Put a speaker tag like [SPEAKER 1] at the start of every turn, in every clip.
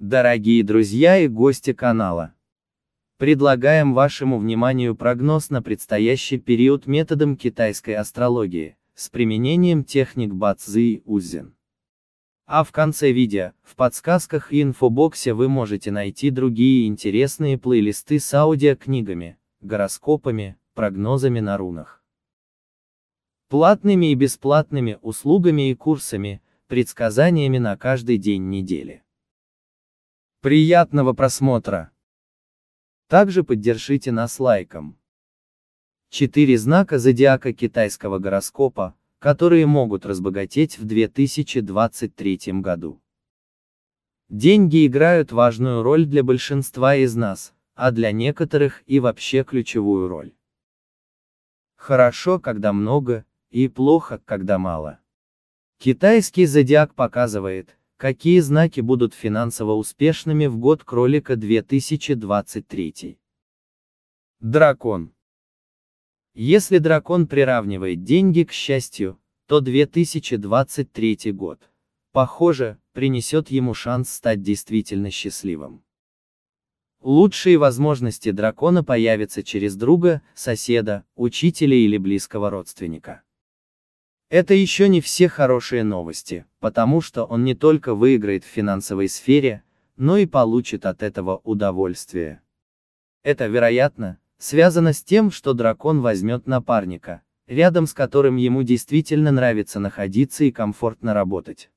[SPEAKER 1] Дорогие друзья и гости канала! Предлагаем вашему вниманию прогноз на предстоящий период методом китайской астрологии, с применением техник Бацзи и Узин. А в конце видео, в подсказках и инфобоксе вы можете найти другие интересные плейлисты с аудиокнигами, гороскопами, прогнозами на рунах. Платными и бесплатными услугами и курсами, предсказаниями на каждый день недели. Приятного просмотра! Также поддержите нас лайком. Четыре знака зодиака китайского гороскопа, которые могут разбогатеть в 2023 году. Деньги играют важную роль для большинства из нас, а для некоторых и вообще ключевую роль. Хорошо, когда много, и плохо, когда мало. Китайский зодиак показывает, Какие знаки будут финансово успешными в год кролика 2023? Дракон. Если дракон приравнивает деньги к счастью, то 2023 год, похоже, принесет ему шанс стать действительно счастливым. Лучшие возможности дракона появятся через друга, соседа, учителя или близкого родственника. Это еще не все хорошие новости, потому что он не только выиграет в финансовой сфере, но и получит от этого удовольствие. Это, вероятно, связано с тем, что дракон возьмет напарника, рядом с которым ему действительно нравится находиться и комфортно работать.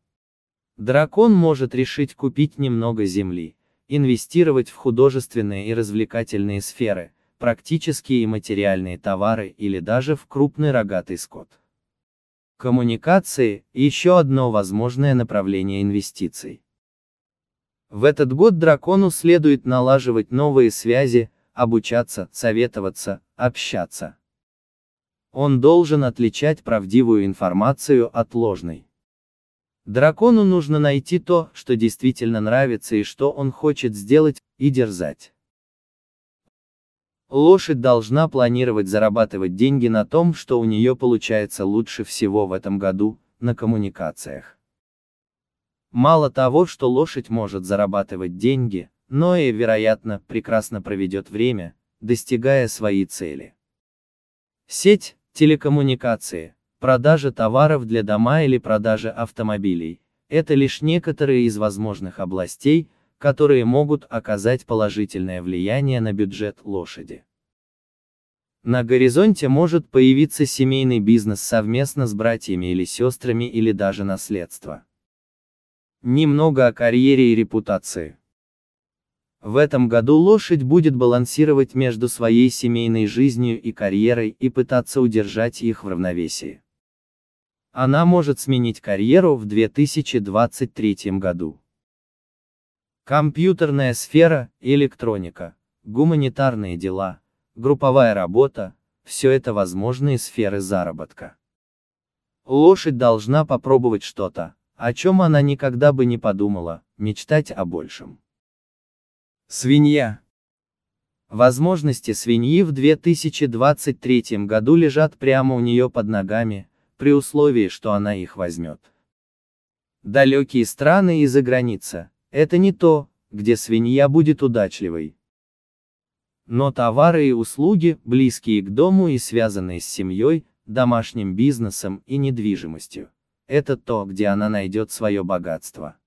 [SPEAKER 1] Дракон может решить купить немного земли, инвестировать в художественные и развлекательные сферы, практические и материальные товары или даже в крупный рогатый скот. Коммуникации – еще одно возможное направление инвестиций. В этот год дракону следует налаживать новые связи, обучаться, советоваться, общаться. Он должен отличать правдивую информацию от ложной. Дракону нужно найти то, что действительно нравится и что он хочет сделать, и дерзать. Лошадь должна планировать зарабатывать деньги на том, что у нее получается лучше всего в этом году, на коммуникациях. Мало того, что лошадь может зарабатывать деньги, но и, вероятно, прекрасно проведет время, достигая своей цели. Сеть, телекоммуникации, продажа товаров для дома или продажа автомобилей – это лишь некоторые из возможных областей, которые могут оказать положительное влияние на бюджет лошади. На горизонте может появиться семейный бизнес совместно с братьями или сестрами или даже наследство. Немного о карьере и репутации. В этом году лошадь будет балансировать между своей семейной жизнью и карьерой и пытаться удержать их в равновесии. Она может сменить карьеру в 2023 году. Компьютерная сфера, электроника, гуманитарные дела, групповая работа – все это возможные сферы заработка. Лошадь должна попробовать что-то, о чем она никогда бы не подумала, мечтать о большем. Свинья. Возможности свиньи в 2023 году лежат прямо у нее под ногами, при условии, что она их возьмет. Далекие страны и за граница, это не то, где свинья будет удачливой. Но товары и услуги, близкие к дому и связанные с семьей, домашним бизнесом и недвижимостью. Это то, где она найдет свое богатство.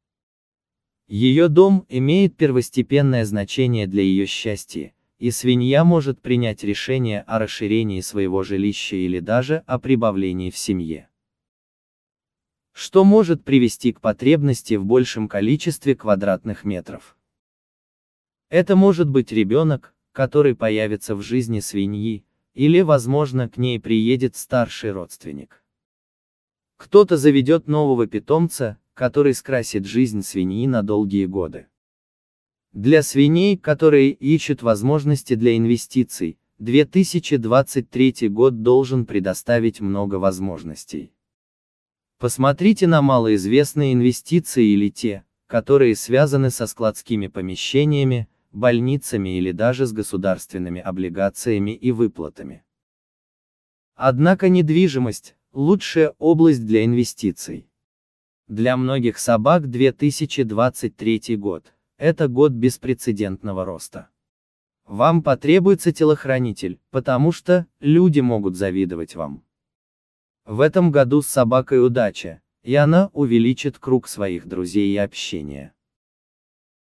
[SPEAKER 1] Ее дом имеет первостепенное значение для ее счастья, и свинья может принять решение о расширении своего жилища или даже о прибавлении в семье что может привести к потребности в большем количестве квадратных метров. Это может быть ребенок, который появится в жизни свиньи, или, возможно, к ней приедет старший родственник. Кто-то заведет нового питомца, который скрасит жизнь свиньи на долгие годы. Для свиней, которые ищут возможности для инвестиций, 2023 год должен предоставить много возможностей. Посмотрите на малоизвестные инвестиции или те, которые связаны со складскими помещениями, больницами или даже с государственными облигациями и выплатами. Однако недвижимость – лучшая область для инвестиций. Для многих собак 2023 год – это год беспрецедентного роста. Вам потребуется телохранитель, потому что люди могут завидовать вам. В этом году с собакой удача, и она увеличит круг своих друзей и общения.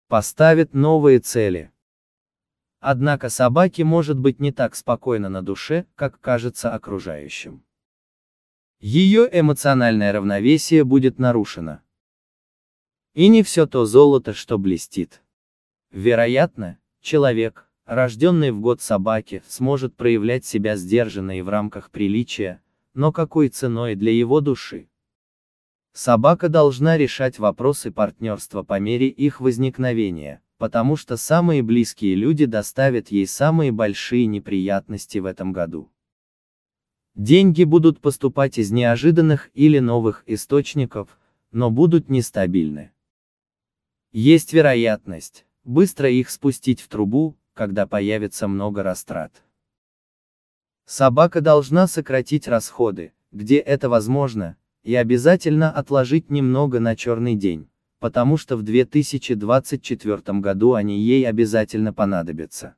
[SPEAKER 1] Поставит новые цели. Однако собаке может быть не так спокойно на душе, как кажется окружающим. Ее эмоциональное равновесие будет нарушено. И не все то золото, что блестит. Вероятно, человек, рожденный в год собаки, сможет проявлять себя сдержанно и в рамках приличия, но какой ценой для его души. Собака должна решать вопросы партнерства по мере их возникновения, потому что самые близкие люди доставят ей самые большие неприятности в этом году. Деньги будут поступать из неожиданных или новых источников, но будут нестабильны. Есть вероятность быстро их спустить в трубу, когда появится много растрат. Собака должна сократить расходы, где это возможно, и обязательно отложить немного на черный день, потому что в 2024 году они ей обязательно понадобятся.